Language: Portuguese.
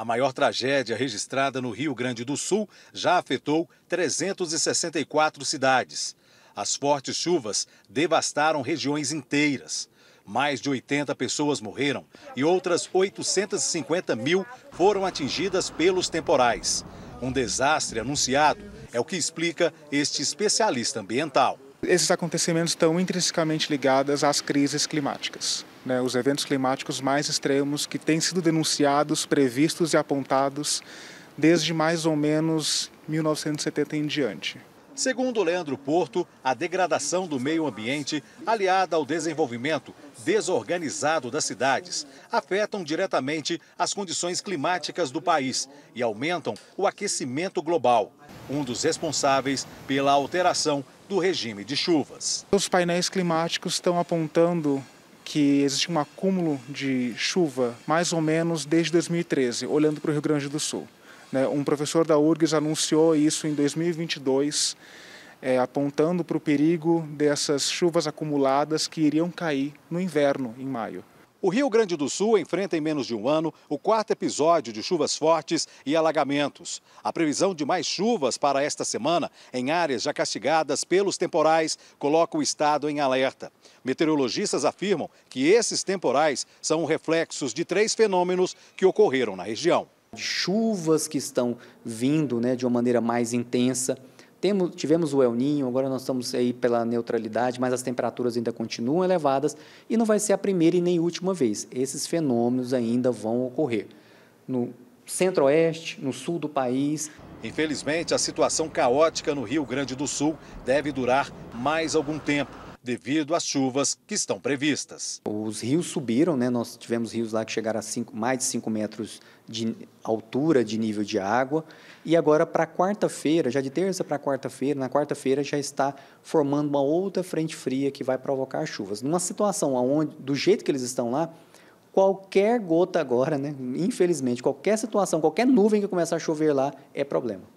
A maior tragédia registrada no Rio Grande do Sul já afetou 364 cidades. As fortes chuvas devastaram regiões inteiras. Mais de 80 pessoas morreram e outras 850 mil foram atingidas pelos temporais. Um desastre anunciado é o que explica este especialista ambiental. Esses acontecimentos estão intrinsecamente ligados às crises climáticas. Né? Os eventos climáticos mais extremos que têm sido denunciados, previstos e apontados desde mais ou menos 1970 em diante. Segundo Leandro Porto, a degradação do meio ambiente, aliada ao desenvolvimento desorganizado das cidades, afetam diretamente as condições climáticas do país e aumentam o aquecimento global, um dos responsáveis pela alteração do regime de chuvas. Os painéis climáticos estão apontando que existe um acúmulo de chuva mais ou menos desde 2013, olhando para o Rio Grande do Sul. Né? Um professor da URGS anunciou isso em 2022, é, apontando para o perigo dessas chuvas acumuladas que iriam cair no inverno, em maio. O Rio Grande do Sul enfrenta em menos de um ano o quarto episódio de chuvas fortes e alagamentos. A previsão de mais chuvas para esta semana em áreas já castigadas pelos temporais coloca o estado em alerta. Meteorologistas afirmam que esses temporais são reflexos de três fenômenos que ocorreram na região chuvas que estão vindo né, de uma maneira mais intensa. Temos, tivemos o El Ninho, agora nós estamos aí pela neutralidade, mas as temperaturas ainda continuam elevadas e não vai ser a primeira e nem última vez. Esses fenômenos ainda vão ocorrer no centro-oeste, no sul do país. Infelizmente, a situação caótica no Rio Grande do Sul deve durar mais algum tempo devido às chuvas que estão previstas. Os rios subiram, né? nós tivemos rios lá que chegaram a cinco, mais de 5 metros de altura de nível de água. E agora, para quarta-feira, já de terça para quarta-feira, na quarta-feira já está formando uma outra frente fria que vai provocar chuvas. Numa situação onde, do jeito que eles estão lá, qualquer gota agora, né? infelizmente, qualquer situação, qualquer nuvem que começar a chover lá é problema.